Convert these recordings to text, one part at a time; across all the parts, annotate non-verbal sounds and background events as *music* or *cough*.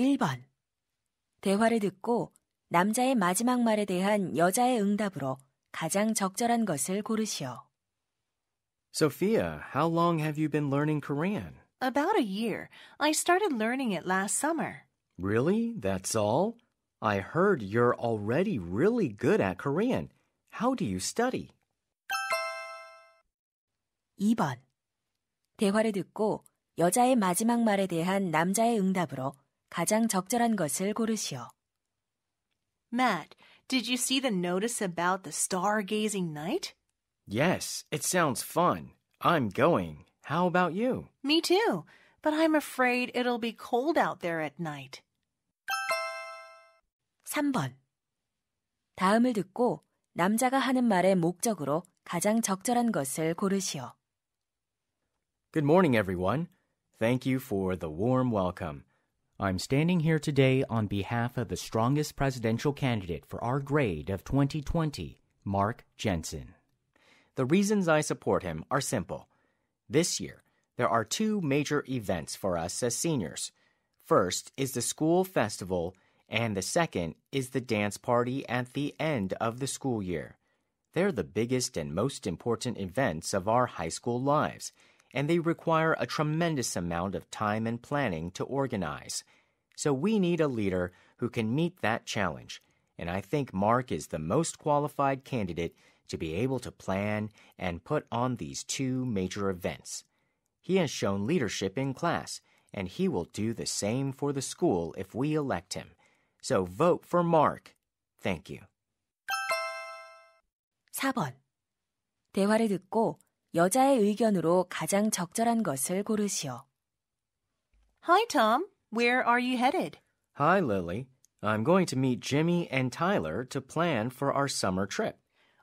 1번. 대화를 듣고 남자의 마지막 말에 대한 여자의 응답으로 가장 적절한 것을 고르시오. Sophia, how long have you been learning Korean? About a year. I started learning it last summer. Really? That's all? I heard you're already really good at Korean. How do you study? 2번. 대화를 듣고 여자의 마지막 말에 대한 남자의 응답으로 가장 적절한 것을 고르시오. Matt, did you see the notice about the stargazing night? Yes, it sounds fun. I'm going. How about you? Me too, but I'm afraid it'll be cold out there at night. 3번. 다음을 듣고 남자가 하는 말의 목적으로 가장 적절한 것을 고르시오. Good morning, everyone. Thank you for the warm welcome. I'm standing here today on behalf of the strongest presidential candidate for our grade of 2020, Mark Jensen. The reasons I support him are simple. This year, there are two major events for us as seniors. First is the school festival, and the second is the dance party at the end of the school year. They're the biggest and most important events of our high school lives and they require a tremendous amount of time and planning to organize. So we need a leader who can meet that challenge, and I think Mark is the most qualified candidate to be able to plan and put on these two major events. He has shown leadership in class, and he will do the same for the school if we elect him. So vote for Mark. Thank you. 4번. 대화를 듣고 여자의 의견으로 가장 적절한 것을 고르시오. Hi, Tom. Where are you headed? Hi, Lily. I'm going to meet Jimmy and Tyler to plan for our summer trip.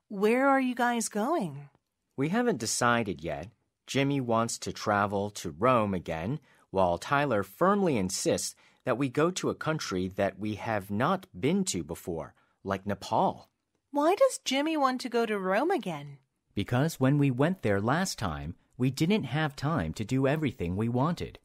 Where are you guys going? We haven't decided yet. Jimmy wants to travel to Rome again, while Tyler firmly insists that we go to a country that we have not been to before, like Nepal. Why does Jimmy want to go to Rome again? because when we went there last time, we didn't have time to do everything we wanted.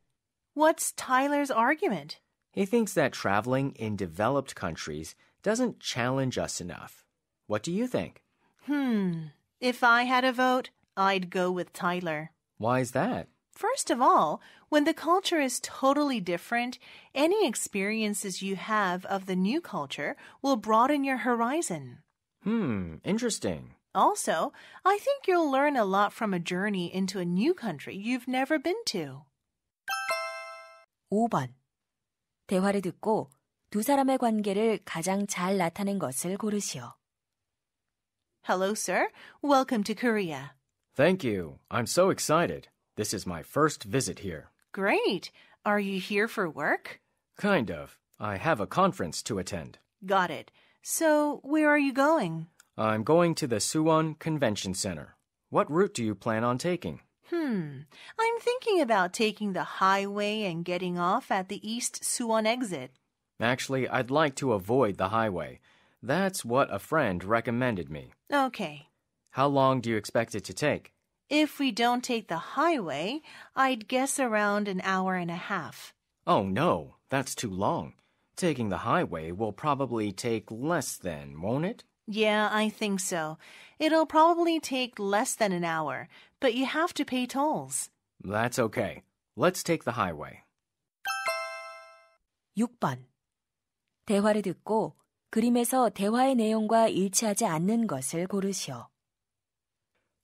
What's Tyler's argument? He thinks that traveling in developed countries doesn't challenge us enough. What do you think? Hmm. If I had a vote, I'd go with Tyler. Why is that? First of all, when the culture is totally different, any experiences you have of the new culture will broaden your horizon. Hmm, interesting. Also, I think you'll learn a lot from a journey into a new country you've never been to. 5번. 대화를 듣고 두 사람의 관계를 가장 잘 나타낸 것을 고르시오. Hello, sir. Welcome to Korea. Thank you. I'm so excited. This is my first visit here. Great. Are you here for work? Kind of. I have a conference to attend. Got it. So, where are you going? I'm going to the Suwon Convention Center. What route do you plan on taking? Hmm, I'm thinking about taking the highway and getting off at the East Suwon exit. Actually, I'd like to avoid the highway. That's what a friend recommended me. Okay. How long do you expect it to take? If we don't take the highway, I'd guess around an hour and a half. Oh no, that's too long. Taking the highway will probably take less than, won't it? Yeah, I think so. It'll probably take less than an hour, but you have to pay tolls. That's okay. Let's take the highway. 6번. 대화를 듣고 그림에서 대화의 내용과 일치하지 않는 것을 고르시오.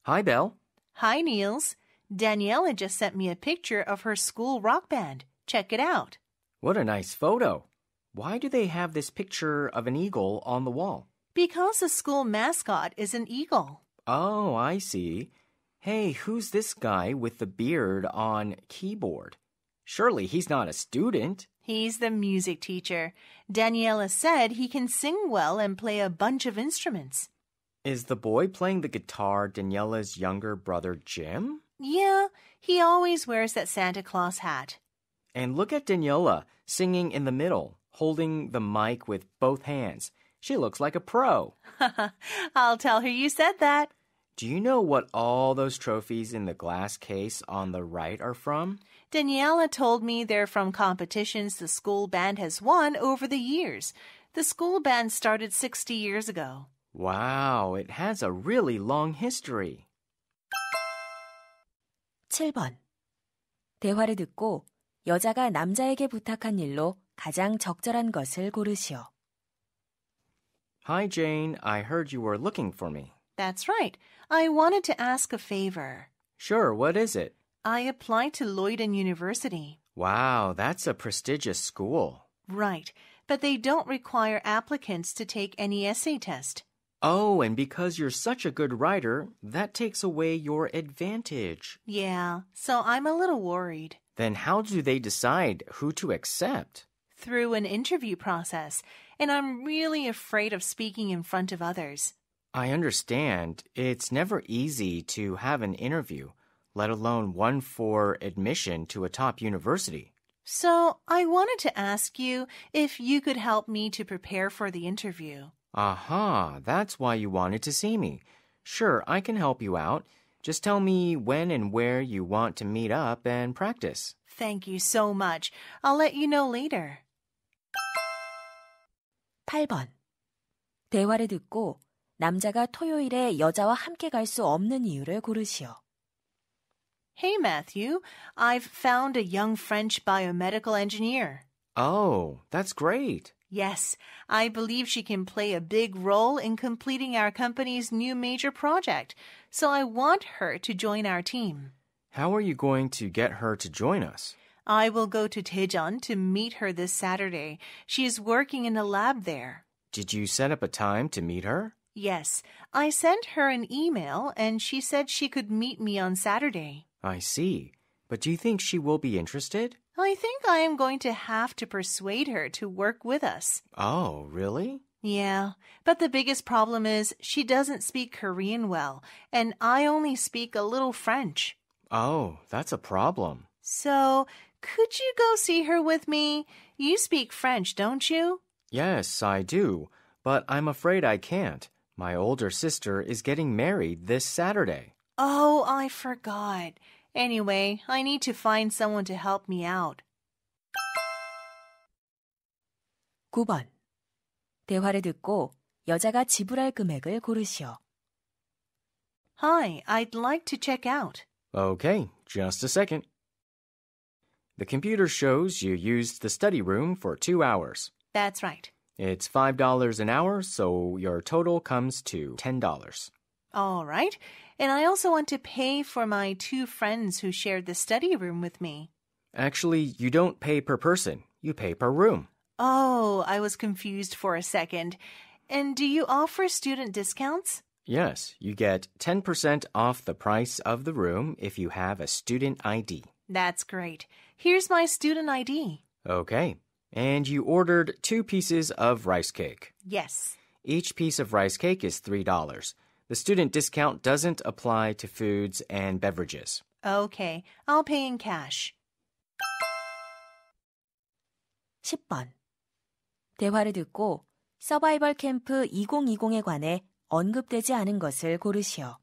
Hi, Bell. Hi, Niels. Daniela just sent me a picture of her school rock band. Check it out. What a nice photo. Why do they have this picture of an eagle on the wall? Because the school mascot is an eagle. Oh, I see. Hey, who's this guy with the beard on keyboard? Surely he's not a student. He's the music teacher. Daniela said he can sing well and play a bunch of instruments. Is the boy playing the guitar Daniela's younger brother Jim? Yeah, he always wears that Santa Claus hat. And look at Daniela singing in the middle, holding the mic with both hands. She looks like a pro. *laughs* I'll tell her you said that. Do you know what all those trophies in the glass case on the right are from? Daniela told me they're from competitions the school band has won over the years. The school band started 60 years ago. Wow, it has a really long history. 7번. 대화를 듣고 여자가 남자에게 부탁한 일로 가장 적절한 것을 고르시오. Hi, Jane. I heard you were looking for me. That's right. I wanted to ask a favor. Sure, what is it? I applied to Lloyden University. Wow, that's a prestigious school. Right, but they don't require applicants to take any essay test. Oh, and because you're such a good writer, that takes away your advantage. Yeah, so I'm a little worried. Then how do they decide who to accept? Through an interview process and I'm really afraid of speaking in front of others. I understand. It's never easy to have an interview, let alone one for admission to a top university. So I wanted to ask you if you could help me to prepare for the interview. Aha, uh -huh, that's why you wanted to see me. Sure, I can help you out. Just tell me when and where you want to meet up and practice. Thank you so much. I'll let you know later. 8번. 대화를 듣고 남자가 토요일에 여자와 함께 갈 수 없는 이유를 고르시오. Hey, Matthew. I've found a young French biomedical engineer. Oh, that's great. Yes, I believe she can play a big role in completing our company's new major project, so I want her to join our team. How are you going to get her to join us? I will go to Daejeon to meet her this Saturday. She is working in a lab there. Did you set up a time to meet her? Yes. I sent her an email and she said she could meet me on Saturday. I see. But do you think she will be interested? I think I am going to have to persuade her to work with us. Oh, really? Yeah, but the biggest problem is she doesn't speak Korean well, and I only speak a little French. Oh, that's a problem. So could you go see her with me? You speak French, don't you? Yes, I do, but I'm afraid I can't. My older sister is getting married this Saturday. Oh, I forgot. Anyway, I need to find someone to help me out. 9번. 대화를 듣고 여자가 지불할 금액을 고르시오. Hi, I'd like to check out. Okay, just a second. The computer shows you used the study room for two hours. That's right. It's $5 an hour, so your total comes to $10. All right. And I also want to pay for my two friends who shared the study room with me. Actually, you don't pay per person, you pay per room. Oh, I was confused for a second. And do you offer student discounts? Yes, you get 10% off the price of the room if you have a student ID. That's great. Here's my student ID. Okay. And you ordered two pieces of rice cake. Yes. Each piece of rice cake is $3. The student discount doesn't apply to foods and beverages. Okay. I'll pay in cash. 10번. 대화를 듣고 서바이벌 캠프 2020에 관해 언급되지 않은 것을 고르시오.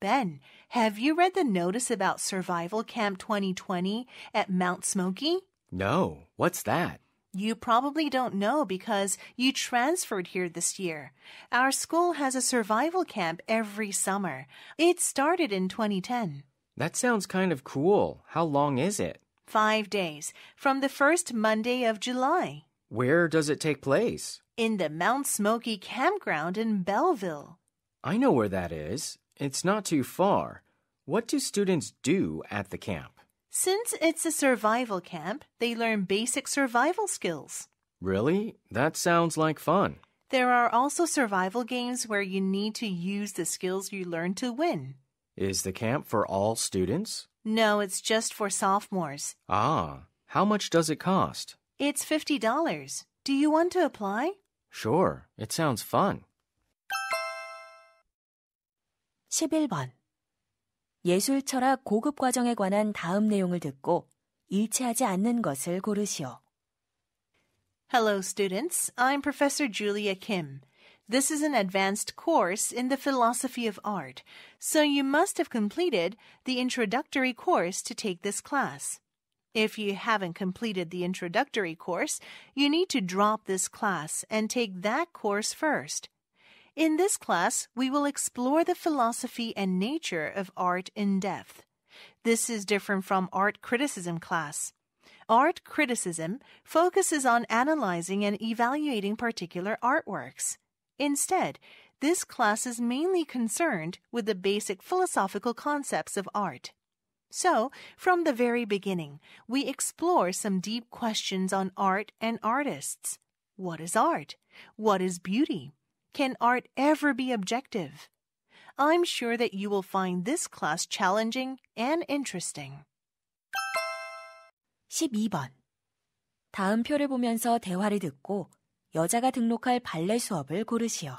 Ben, have you read the notice about Survival Camp 2020 at Mount Smoky? No. What's that? You probably don't know because you transferred here this year. Our school has a survival camp every summer. It started in 2010. That sounds kind of cool. How long is it? Five days, from the first Monday of July. Where does it take place? In the Mount Smoky Campground in Belleville. I know where that is. It's not too far. What do students do at the camp? Since it's a survival camp, they learn basic survival skills. Really? That sounds like fun. There are also survival games where you need to use the skills you learn to win. Is the camp for all students? No, it's just for sophomores. Ah, how much does it cost? It's $50. Do you want to apply? Sure, it sounds fun. 11번. 고급 과정에 관한 다음 내용을 듣고 일치하지 않는 것을 고르시오. Hello, students. I'm Professor Julia Kim. This is an advanced course in the philosophy of art, so you must have completed the introductory course to take this class. If you haven't completed the introductory course, you need to drop this class and take that course first. In this class, we will explore the philosophy and nature of art in depth. This is different from art criticism class. Art criticism focuses on analyzing and evaluating particular artworks. Instead, this class is mainly concerned with the basic philosophical concepts of art. So, from the very beginning, we explore some deep questions on art and artists. What is art? What is beauty? Can art ever be objective? I'm sure that you will find this class challenging and interesting. 12번. 다음 표를 보면서 대화를 듣고 여자가 등록할 발레 수업을 고르시오.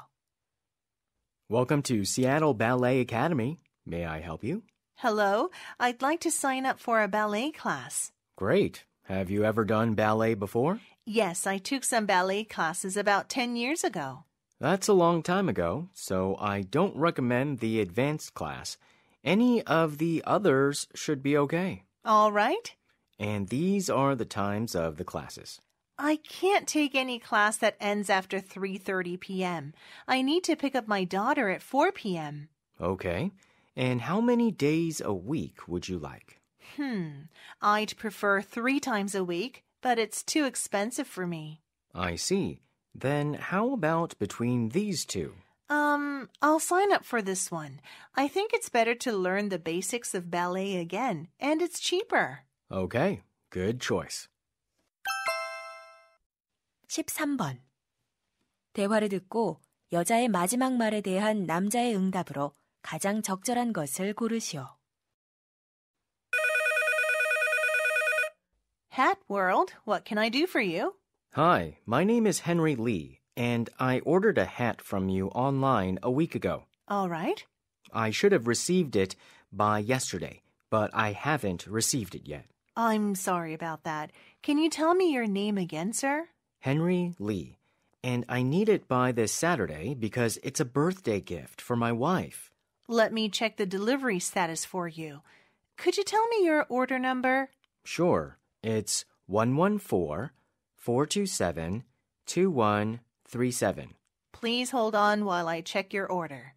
Welcome to Seattle Ballet Academy. May I help you? Hello, I'd like to sign up for a ballet class. Great. Have you ever done ballet before? Yes, I took some ballet classes about 10 years ago. That's a long time ago, so I don't recommend the advanced class. Any of the others should be okay. All right. And these are the times of the classes. I can't take any class that ends after 3:30 p.m. I need to pick up my daughter at 4 p.m. Okay. And how many days a week would you like? Hmm. I'd prefer 3 times a week, but it's too expensive for me. I see. Then how about between these two? Um, I'll sign up for this one. I think it's better to learn the basics of ballet again, and it's cheaper. Okay, good choice. 13번. 대화를 듣고 여자의 마지막 말에 대한 남자의 응답으로 가장 적절한 것을 고르시오. Hat World, what can I do for you? Hi, my name is Henry Lee, and I ordered a hat from you online a week ago. All right. I should have received it by yesterday, but I haven't received it yet. I'm sorry about that. Can you tell me your name again, sir? Henry Lee. And I need it by this Saturday because it's a birthday gift for my wife. Let me check the delivery status for you. Could you tell me your order number? Sure. It's 114 427 2137. Please hold on while I check your order.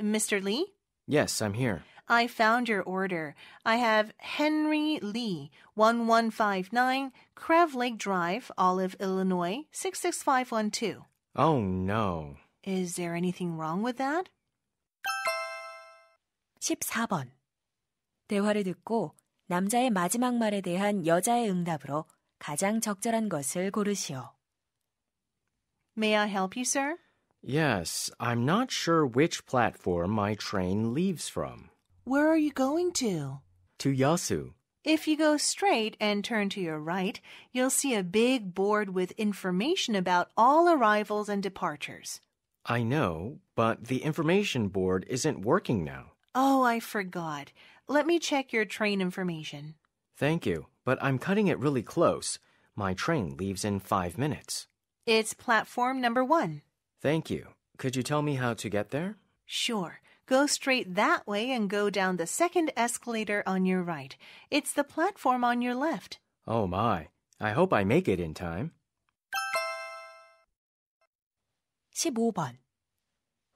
Mr. Lee? Yes, I'm here. I found your order. I have Henry Lee, 1159 Cravlake Lake Drive, Olive, Illinois, 66512. Oh, no. Is there anything wrong with that? 14번. 대화를 듣고 남자의 마지막 말에 대한 여자의 응답으로 가장 적절한 것을 고르시오. May I help you, sir? Yes, I'm not sure which platform my train leaves from. Where are you going to? To Yasu. If you go straight and turn to your right, you'll see a big board with information about all arrivals and departures. I know, but the information board isn't working now. Oh, I forgot. Let me check your train information. Thank you but I'm cutting it really close. My train leaves in five minutes. It's platform number one. Thank you. Could you tell me how to get there? Sure. Go straight that way and go down the second escalator on your right. It's the platform on your left. Oh my. I hope I make it in time. 15번.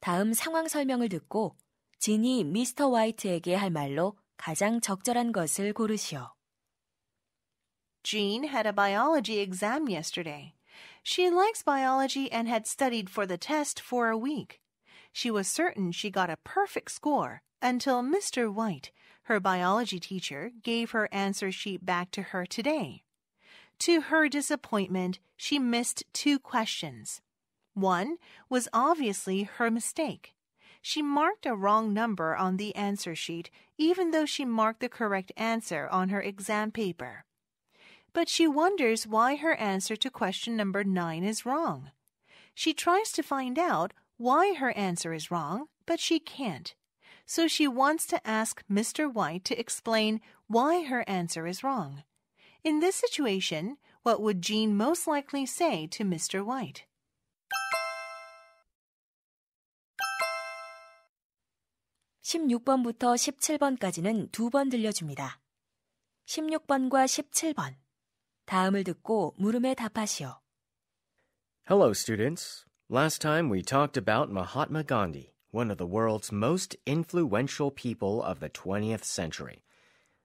다음 상황 설명을 듣고 진이 미스터 화이트에게 할 말로 가장 적절한 것을 고르시오. Jean had a biology exam yesterday. She likes biology and had studied for the test for a week. She was certain she got a perfect score until Mr. White, her biology teacher, gave her answer sheet back to her today. To her disappointment, she missed two questions. One was obviously her mistake. She marked a wrong number on the answer sheet, even though she marked the correct answer on her exam paper but she wonders why her answer to question number nine is wrong. She tries to find out why her answer is wrong, but she can't. So she wants to ask Mr. White to explain why her answer is wrong. In this situation, what would Jean most likely say to Mr. White? (16번부터 17번까지는 두 번 들려줍니다. 16번과 17번) 다음을 듣고 물음에 답하시오. Hello, students. Last time we talked about Mahatma Gandhi, one of the world's most influential people of the 20th century.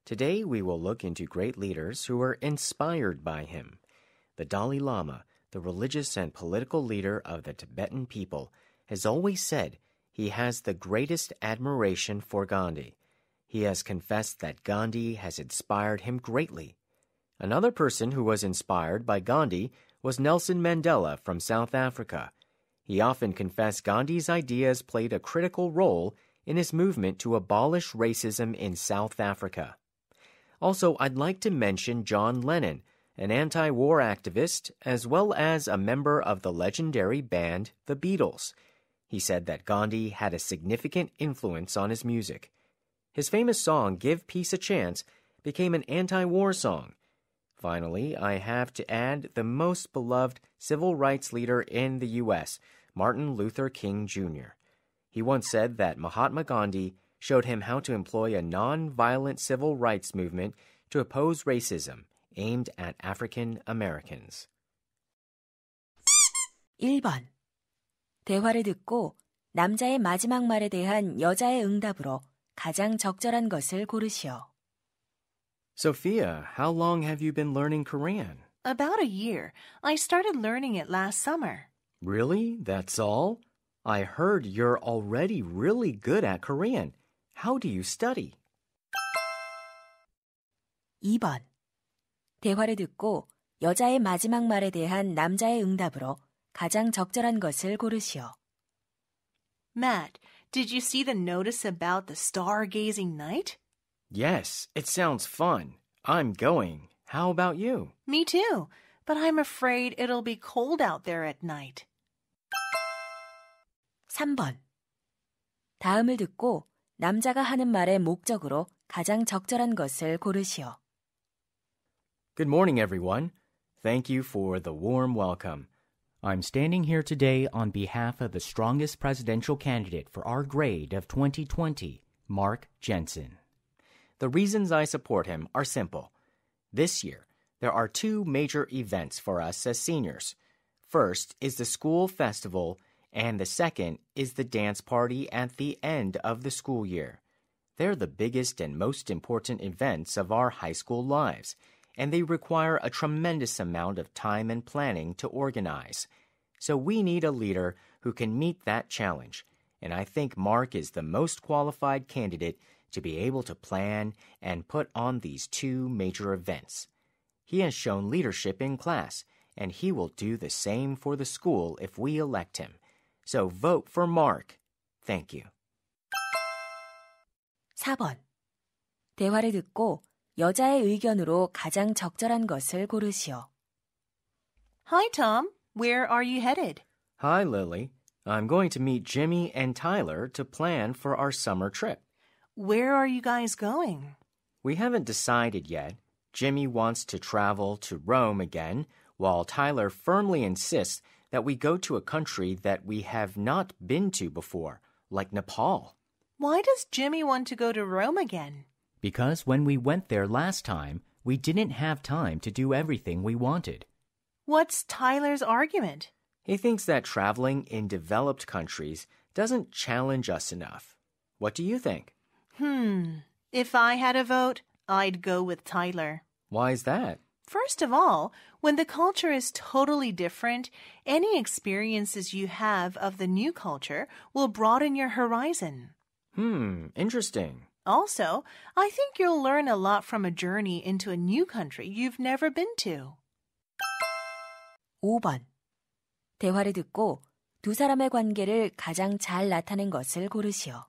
Today we will look into great leaders who were inspired by him. The Dalai Lama, the religious and political leader of the Tibetan people, has always said he has the greatest admiration for Gandhi. He has confessed that Gandhi has inspired him greatly Another person who was inspired by Gandhi was Nelson Mandela from South Africa. He often confessed Gandhi's ideas played a critical role in his movement to abolish racism in South Africa. Also, I'd like to mention John Lennon, an anti war activist, as well as a member of the legendary band The Beatles. He said that Gandhi had a significant influence on his music. His famous song, Give Peace a Chance, became an anti war song Finally, I have to add the most beloved civil rights leader in the U.S., Martin Luther King Jr. He once said that Mahatma Gandhi showed him how to employ a nonviolent civil rights movement to oppose racism aimed at African Americans. 1번 대화를 듣고 남자의 마지막 말에 대한 여자의 응답으로 가장 적절한 것을 고르시오. Sophia, how long have you been learning Korean? About a year. I started learning it last summer. Really? That's all? I heard you're already really good at Korean. How do you study? 2번. 대화를 듣고 여자의 마지막 말에 대한 남자의 응답으로 가장 적절한 것을 고르시오. Matt, did you see the notice about the stargazing night? Yes, it sounds fun. I'm going. How about you? Me too, but I'm afraid it'll be cold out there at night. 3번. 다음을 듣고 남자가 하는 말의 목적으로 가장 적절한 것을 고르시오. Good morning, everyone. Thank you for the warm welcome. I'm standing here today on behalf of the strongest presidential candidate for our grade of 2020, Mark Jensen. The reasons I support him are simple. This year, there are two major events for us as seniors. First is the school festival, and the second is the dance party at the end of the school year. They're the biggest and most important events of our high school lives, and they require a tremendous amount of time and planning to organize. So we need a leader who can meet that challenge, and I think Mark is the most qualified candidate to be able to plan and put on these two major events. He has shown leadership in class, and he will do the same for the school if we elect him. So vote for Mark. Thank you. 4번. 대화를 듣고 여자의 의견으로 가장 적절한 것을 고르시오. Hi, Tom. Where are you headed? Hi, Lily. I'm going to meet Jimmy and Tyler to plan for our summer trip. Where are you guys going? We haven't decided yet. Jimmy wants to travel to Rome again, while Tyler firmly insists that we go to a country that we have not been to before, like Nepal. Why does Jimmy want to go to Rome again? Because when we went there last time, we didn't have time to do everything we wanted. What's Tyler's argument? He thinks that traveling in developed countries doesn't challenge us enough. What do you think? Hmm. If I had a vote, I'd go with Tyler. Why is that? First of all, when the culture is totally different, any experiences you have of the new culture will broaden your horizon. Hmm, interesting. Also, I think you'll learn a lot from a journey into a new country you've never been to. 5번. 대화를 듣고 두 사람의 관계를 가장 잘 나타낸 것을 고르시오.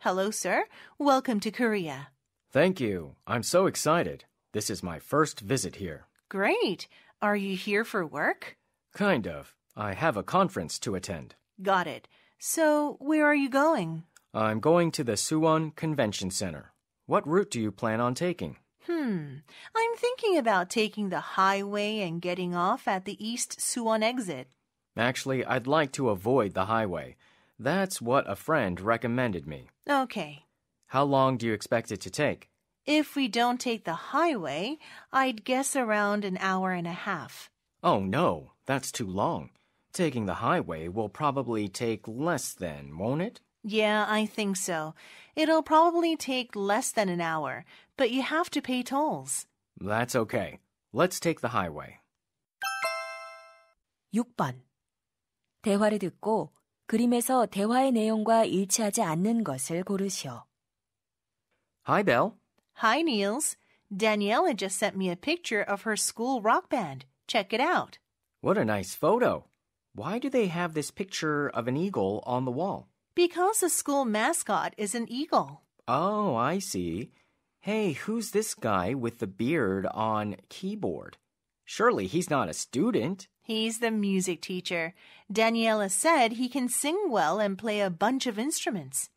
Hello, sir. Welcome to Korea. Thank you. I'm so excited. This is my first visit here. Great. Are you here for work? Kind of. I have a conference to attend. Got it. So, where are you going? I'm going to the Suwon Convention Center. What route do you plan on taking? Hmm. I'm thinking about taking the highway and getting off at the East Suwon exit. Actually, I'd like to avoid the highway. That's what a friend recommended me. Okay. How long do you expect it to take? If we don't take the highway, I'd guess around an hour and a half. Oh, no, that's too long. Taking the highway will probably take less than, won't it? Yeah, I think so. It'll probably take less than an hour, but you have to pay tolls. That's okay. Let's take the highway. 6번. 대화를 듣고 그림에서 대화의 내용과 일치하지 않는 것을 고르시오. Hi, Belle. Hi, Niels. Daniela just sent me a picture of her school rock band. Check it out. What a nice photo. Why do they have this picture of an eagle on the wall? Because the school mascot is an eagle. Oh, I see. Hey, who's this guy with the beard on keyboard? Surely he's not a student. He's the music teacher. Daniela said he can sing well and play a bunch of instruments.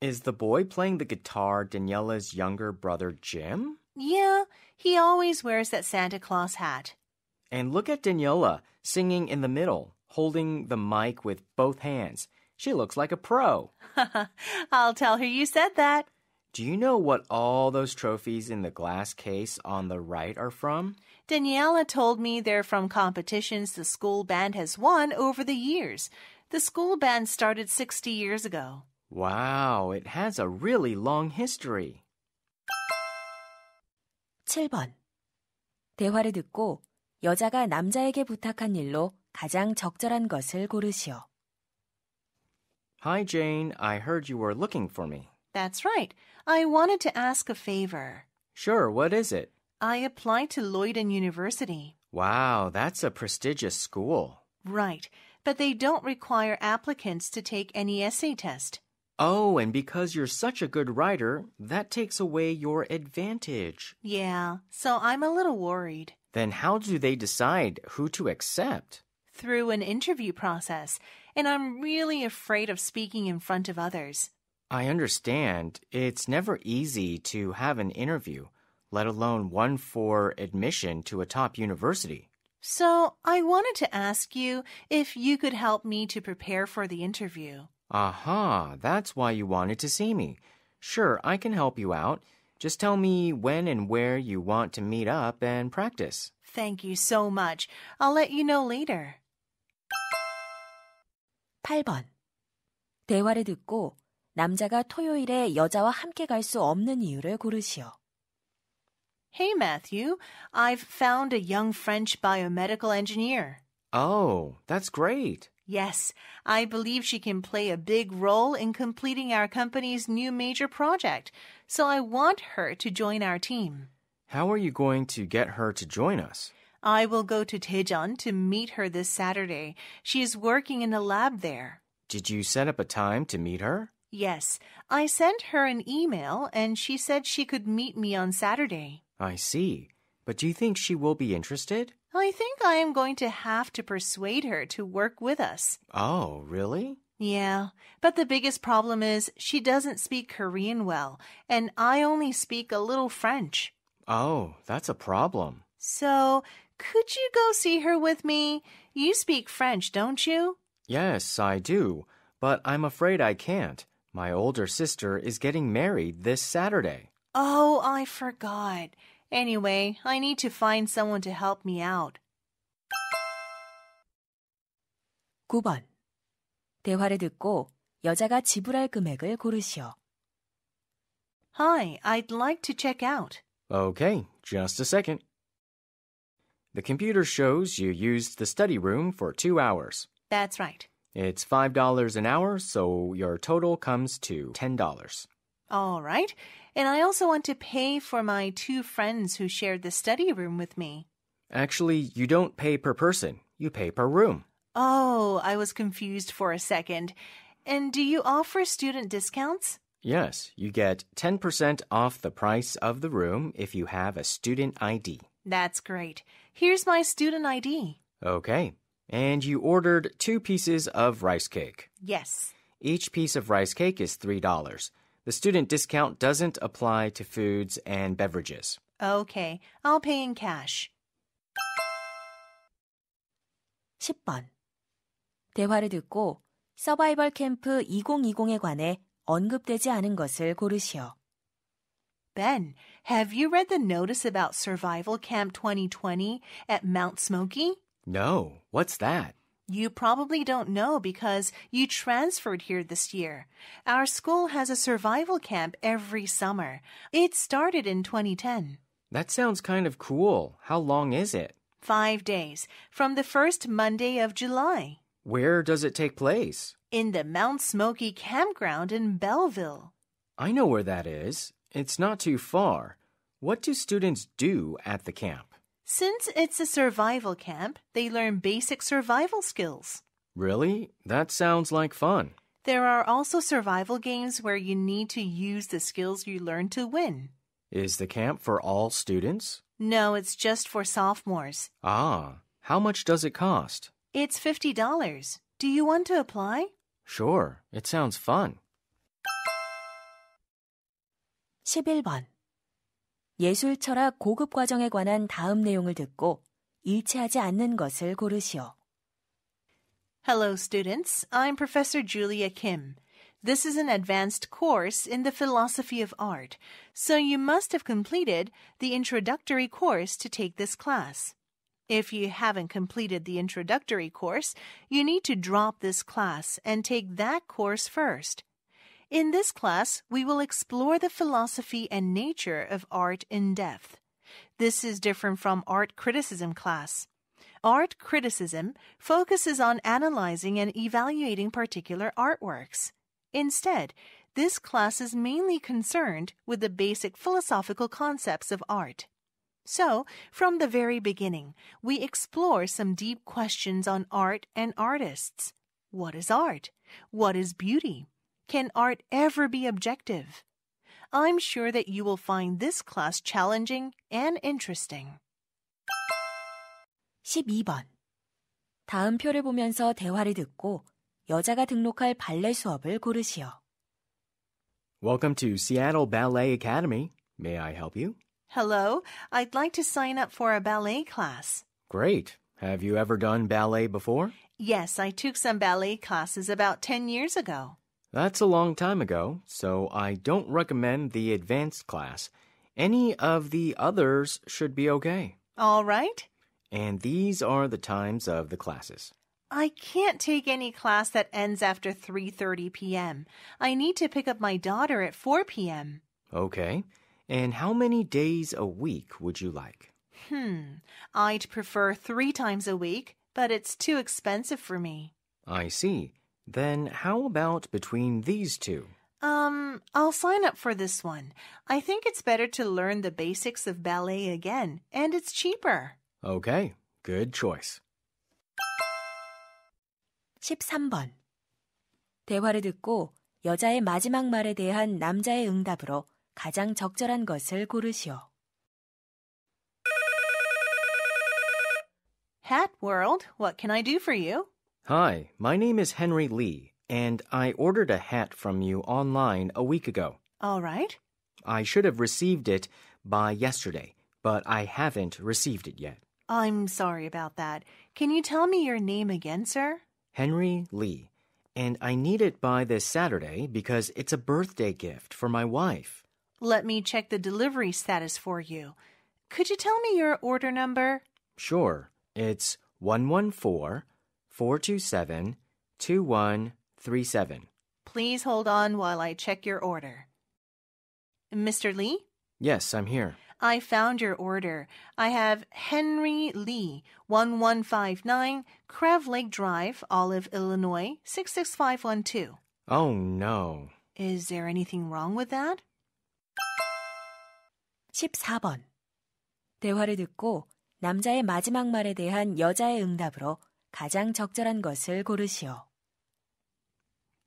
Is the boy playing the guitar Daniela's younger brother Jim? Yeah, he always wears that Santa Claus hat. And look at Daniela singing in the middle, holding the mic with both hands. She looks like a pro. *laughs* I'll tell her you said that. Do you know what all those trophies in the glass case on the right are from? Daniela told me they're from competitions the school band has won over the years. The school band started 60 years ago. Wow, it has a really long history. 7번. 대화를 듣고 여자가 남자에게 부탁한 일로 가장 적절한 것을 고르시오. Hi Jane, I heard you were looking for me. That's right. I wanted to ask a favor. Sure, what is it? I applied to Leiden University. Wow, that's a prestigious school. Right, but they don't require applicants to take any essay test. Oh, and because you're such a good writer, that takes away your advantage. Yeah, so I'm a little worried. Then how do they decide who to accept? Through an interview process, and I'm really afraid of speaking in front of others. I understand. It's never easy to have an interview let alone one for admission to a top university. So I wanted to ask you if you could help me to prepare for the interview. Aha, uh -huh, that's why you wanted to see me. Sure, I can help you out. Just tell me when and where you want to meet up and practice. Thank you so much. I'll let you know later. 8번. 대화를 듣고 남자가 토요일에 여자와 함께 갈 수 없는 이유를 고르시오. Hey, Matthew, I've found a young French biomedical engineer. Oh, that's great. Yes, I believe she can play a big role in completing our company's new major project, so I want her to join our team. How are you going to get her to join us? I will go to Daejeon to meet her this Saturday. She is working in a lab there. Did you set up a time to meet her? Yes, I sent her an email and she said she could meet me on Saturday. I see. But do you think she will be interested? I think I am going to have to persuade her to work with us. Oh, really? Yeah, but the biggest problem is she doesn't speak Korean well, and I only speak a little French. Oh, that's a problem. So, could you go see her with me? You speak French, don't you? Yes, I do, but I'm afraid I can't. My older sister is getting married this Saturday. Oh, I forgot. Anyway, I need to find someone to help me out. 9번. 대화를 듣고 여자가 지불할 금액을 고르시오. Hi, I'd like to check out. Okay, just a second. The computer shows you used the study room for two hours. That's right. It's $5 an hour, so your total comes to $10. All right. And I also want to pay for my two friends who shared the study room with me. Actually, you don't pay per person, you pay per room. Oh, I was confused for a second. And do you offer student discounts? Yes, you get 10% off the price of the room if you have a student ID. That's great. Here's my student ID. Okay. And you ordered two pieces of rice cake. Yes. Each piece of rice cake is $3. The student discount doesn't apply to foods and beverages. Okay, I'll pay in cash. 10번. 대화를 듣고 서바이벌 캠프 2020에 관해 언급되지 않은 것을 고르시오. Ben, have you read the notice about Survival Camp 2020 at Mount Smoky? No, what's that? You probably don't know because you transferred here this year. Our school has a survival camp every summer. It started in 2010. That sounds kind of cool. How long is it? Five days, from the first Monday of July. Where does it take place? In the Mount Smoky campground in Belleville. I know where that is. It's not too far. What do students do at the camp? Since it's a survival camp, they learn basic survival skills. Really? That sounds like fun. There are also survival games where you need to use the skills you learn to win. Is the camp for all students? No, it's just for sophomores. Ah, how much does it cost? It's $50. Do you want to apply? Sure, it sounds fun. 11번 예술 철학 고급 과정에 관한 다음 내용을 듣고 일치하지 않는 것을 고르시오. Hello, students. I'm Professor Julia Kim. This is an advanced course in the philosophy of art, so you must have completed the introductory course to take this class. If you haven't completed the introductory course, you need to drop this class and take that course first. In this class, we will explore the philosophy and nature of art in depth. This is different from art criticism class. Art criticism focuses on analyzing and evaluating particular artworks. Instead, this class is mainly concerned with the basic philosophical concepts of art. So, from the very beginning, we explore some deep questions on art and artists. What is art? What is beauty? Can art ever be objective? I'm sure that you will find this class challenging and interesting. 12번. 다음 표를 보면서 대화를 듣고 여자가 등록할 발레 수업을 고르시오. Welcome to Seattle Ballet Academy. May I help you? Hello. I'd like to sign up for a ballet class. Great. Have you ever done ballet before? Yes, I took some ballet classes about 10 years ago. That's a long time ago, so I don't recommend the advanced class. Any of the others should be okay. All right. And these are the times of the classes. I can't take any class that ends after 3:30 p.m. I need to pick up my daughter at 4 p.m. Okay. And how many days a week would you like? Hmm. I'd prefer 3 times a week, but it's too expensive for me. I see. Then how about between these two? Um, I'll sign up for this one. I think it's better to learn the basics of ballet again, and it's cheaper. Okay, good choice. 13번. 대화를 듣고 여자의 마지막 말에 대한 남자의 응답으로 가장 적절한 것을 고르시오. Hat World, what can I do for you? Hi, my name is Henry Lee, and I ordered a hat from you online a week ago. All right. I should have received it by yesterday, but I haven't received it yet. I'm sorry about that. Can you tell me your name again, sir? Henry Lee. And I need it by this Saturday because it's a birthday gift for my wife. Let me check the delivery status for you. Could you tell me your order number? Sure. It's 114- 427 2137. Please hold on while I check your order. Mr. Lee? Yes, I'm here. I found your order. I have Henry Lee, 1159 Cravlake Lake Drive, Olive, Illinois, 66512. Oh, no. Is there anything wrong with that? 14번. 대화를 듣고 남자의 마지막 말에 대한 여자의 응답으로 가장 적절한 것을 고르시오.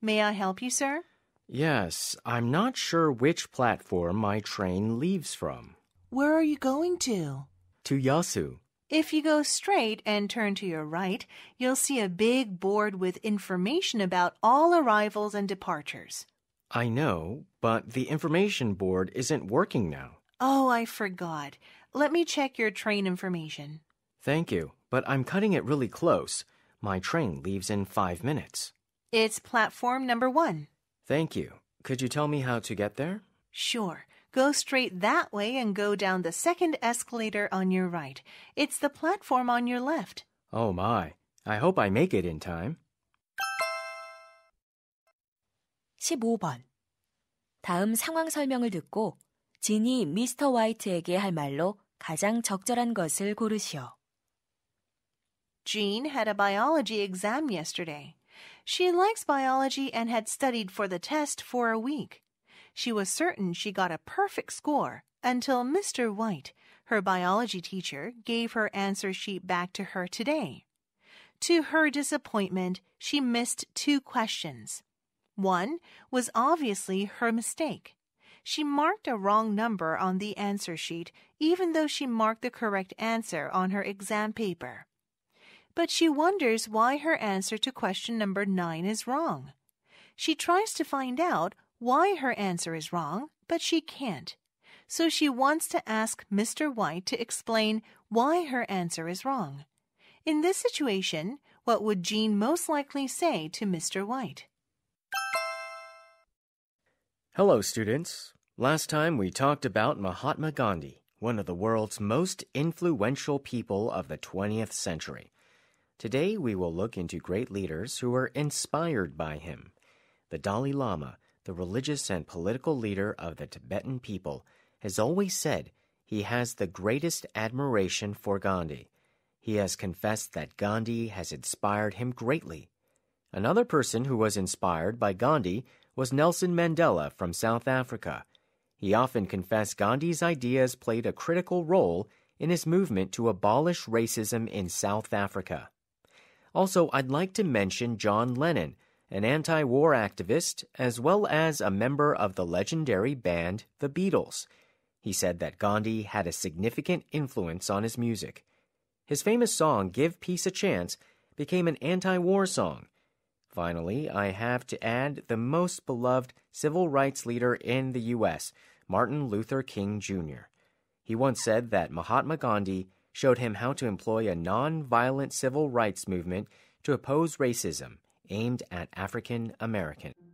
May I help you, sir? Yes, I'm not sure which platform my train leaves from. Where are you going to? To Yasu. If you go straight and turn to your right, you'll see a big board with information about all arrivals and departures. I know, but the information board isn't working now. Oh, I forgot. Let me check your train information. Thank you but I'm cutting it really close. My train leaves in five minutes. It's platform number one. Thank you. Could you tell me how to get there? Sure. Go straight that way and go down the second escalator on your right. It's the platform on your left. Oh my. I hope I make it in time. 15번. 다음 상황 설명을 듣고 진이 미스터 화이트에게 할 말로 가장 적절한 것을 고르시오. Jean had a biology exam yesterday. She likes biology and had studied for the test for a week. She was certain she got a perfect score until Mr. White, her biology teacher, gave her answer sheet back to her today. To her disappointment, she missed two questions. One was obviously her mistake. She marked a wrong number on the answer sheet, even though she marked the correct answer on her exam paper but she wonders why her answer to question number nine is wrong. She tries to find out why her answer is wrong, but she can't. So she wants to ask Mr. White to explain why her answer is wrong. In this situation, what would Jean most likely say to Mr. White? Hello, students. Last time we talked about Mahatma Gandhi, one of the world's most influential people of the 20th century. Today we will look into great leaders who were inspired by him. The Dalai Lama, the religious and political leader of the Tibetan people, has always said he has the greatest admiration for Gandhi. He has confessed that Gandhi has inspired him greatly. Another person who was inspired by Gandhi was Nelson Mandela from South Africa. He often confessed Gandhi's ideas played a critical role in his movement to abolish racism in South Africa. Also, I'd like to mention John Lennon, an anti war activist as well as a member of the legendary band The Beatles. He said that Gandhi had a significant influence on his music. His famous song, Give Peace a Chance, became an anti war song. Finally, I have to add the most beloved civil rights leader in the U.S., Martin Luther King Jr. He once said that Mahatma Gandhi showed him how to employ a nonviolent civil rights movement to oppose racism aimed at African Americans.